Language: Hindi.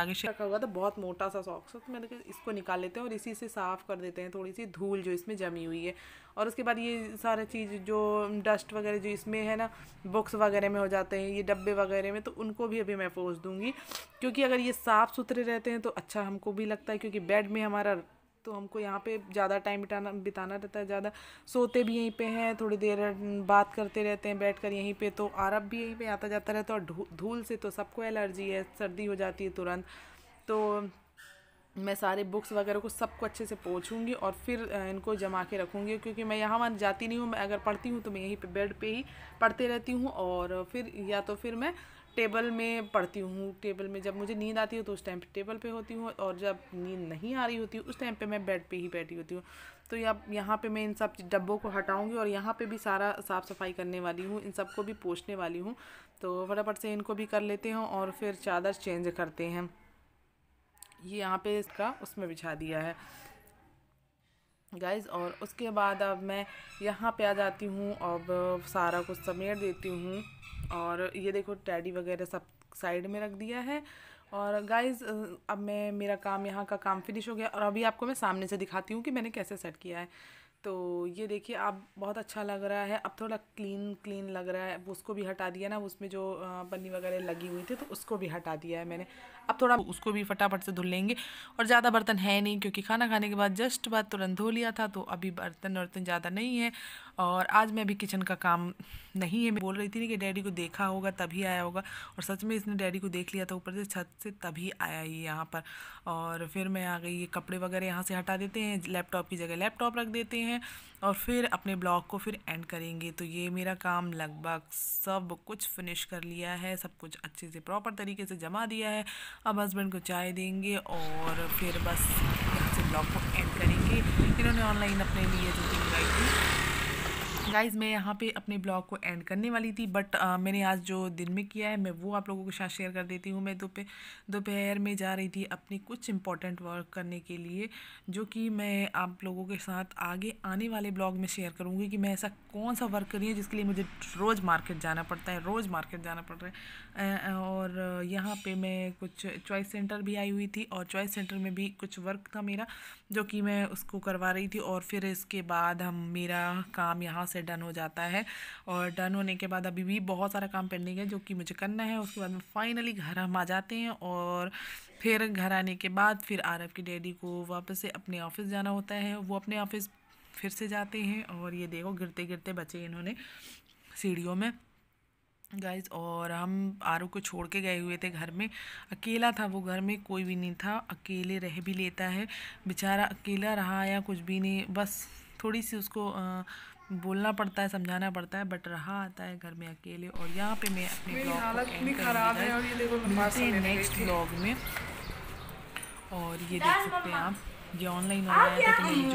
आगे से रखा हुआ था बहुत मोटा सा सॉक्स तो मैंने कहा इसको निकाल लेते हैं और इसी से साफ़ कर देते हैं थोड़ी सी धूल जो इसमें जमी हुई है और उसके बाद ये सारा चीज़ जो डस्ट वगैरह जो इसमें है ना बुक्स वगैरह में हो जाते हैं ये डब्बे वगैरह में तो उनको भी अभी मैं पोस दूँगी क्योंकि अगर ये साफ़ सुथरे रहते हैं तो अच्छा हमको भी लगता है क्योंकि बेड में हमारा तो हमको यहाँ पे ज़्यादा टाइम बिताना बिताना रहता है ज़्यादा सोते भी यहीं पे हैं थोड़ी देर बात करते रहते हैं बैठकर यहीं पे तो आरब भी यहीं पे आता जाता रहता है और धूल से तो सबको एलर्जी है सर्दी हो जाती है तुरंत तो मैं सारे बुक्स वगैरह को सबको अच्छे से पोछूँगी और फिर इनको जमा के रखूँगी क्योंकि मैं यहाँ वहाँ जाती नहीं हूँ मैं अगर पढ़ती हूँ तो मैं यहीं पर बेड पर ही पढ़ते रहती हूँ और फिर या तो फिर मैं टेबल में पढ़ती हूँ टेबल में जब मुझे नींद आती है तो उस टाइम टेबल पे होती हूँ और जब नींद नहीं आ रही होती उस टाइम पे मैं बेड पे ही बैठी होती हूँ तो अब यहाँ पे मैं इन सब डब्बों को हटाऊँगी और यहाँ पे भी सारा साफ़ सफाई करने वाली हूँ इन सब को भी पोछने वाली हूँ तो फटाफट से इनको भी कर लेते हैं और फिर चादर चेंज करते हैं ये यहाँ पर इसका उसमें बिछा दिया है गाइज़ और उसके बाद अब मैं यहाँ पे आ जाती हूँ अब सारा कुछ समेट देती हूँ और ये देखो टैडी वगैरह सब साइड में रख दिया है और गाइज़ अब मैं मेरा काम यहाँ का काम फिनिश हो गया और अभी आपको मैं सामने से दिखाती हूँ कि मैंने कैसे सेट किया है तो ये देखिए अब बहुत अच्छा लग रहा है अब थोड़ा क्लीन क्लीन लग रहा है उसको भी हटा दिया ना उसमें जो पन्नी वगैरह लगी हुई थी तो उसको भी हटा दिया है मैंने अब थोड़ा उसको भी फटाफट से धुल लेंगे और ज़्यादा बर्तन है नहीं क्योंकि खाना खाने के बाद जस्ट बाद तुरंत धो लिया था तो अभी बर्तन वर्तन ज़्यादा नहीं है और आज मैं अभी किचन का काम नहीं है मैं बोल रही थी ना कि डैडी को देखा होगा तभी आया होगा और सच में इसने डैडी को देख लिया था ऊपर से छत से तभी आया ये यहाँ पर और फिर मैं आ गई ये कपड़े वगैरह यहाँ से हटा देते हैं लैपटॉप की जगह लैपटॉप रख देते हैं और फिर अपने ब्लॉग को फिर एंड करेंगे तो ये मेरा काम लगभग सब कुछ फिनिश कर लिया है सब कुछ अच्छे से प्रॉपर तरीके से जमा दिया है अब हस्बैंड को चाय देंगे और फिर बस यहाँ से ब्लॉग को एंड करेंगे इन्होंने ऑनलाइन अपने लिए जो थिंग थी गाइज मैं यहाँ पे अपने ब्लॉग को एंड करने वाली थी बट आ, uh, मैंने आज जो दिन में किया है मैं वो आप लोगों के साथ शेयर कर देती हूँ मैं दोपहर दोपहर में जा रही थी अपनी कुछ इंपॉर्टेंट वर्क करने के लिए जो कि मैं आप लोगों के साथ आगे आने वाले ब्लॉग में शेयर करूँगी कि मैं ऐसा कौन सा वर्क करी है जिसके लिए मुझे रोज़ मार्केट जाना पड़ता है रोज़ मार्केट जाना पड़ रहा है और uh, यहाँ पर मैं कुछ चॉइस सेंटर भी आई हुई थी और चॉइस सेंटर में भी कुछ वर्क था मेरा जो कि मैं उसको करवा रही थी और फिर इसके बाद हम मेरा काम यहाँ से से डन हो जाता है और डन होने के बाद अभी भी बहुत सारा काम पेंडिंग है जो कि मुझे करना है उसके बाद में फाइनली घर हम आ जाते हैं और फिर घर आने के बाद फिर आरव की डैडी को वापस से अपने ऑफिस जाना होता है वो अपने ऑफिस फिर से जाते हैं और ये देखो गिरते गिरते बचे इन्होंने सीढ़ियों में गाइज और हम आरू को छोड़ के गए हुए थे घर में अकेला था वो घर में कोई भी नहीं था अकेले रह भी लेता है बेचारा अकेला रहा या कुछ भी नहीं बस थोड़ी सी उसको आ, बोलना पड़ता है समझाना पड़ता है बट रहा आता है घर में अकेले और यहाँ पे मैं अपने ब्लॉग को ख़राब है और ये देखो नेक्स्ट ब्लॉग में और ये देख सकते हैं आप ये ऑनलाइन हो रहा है तो जो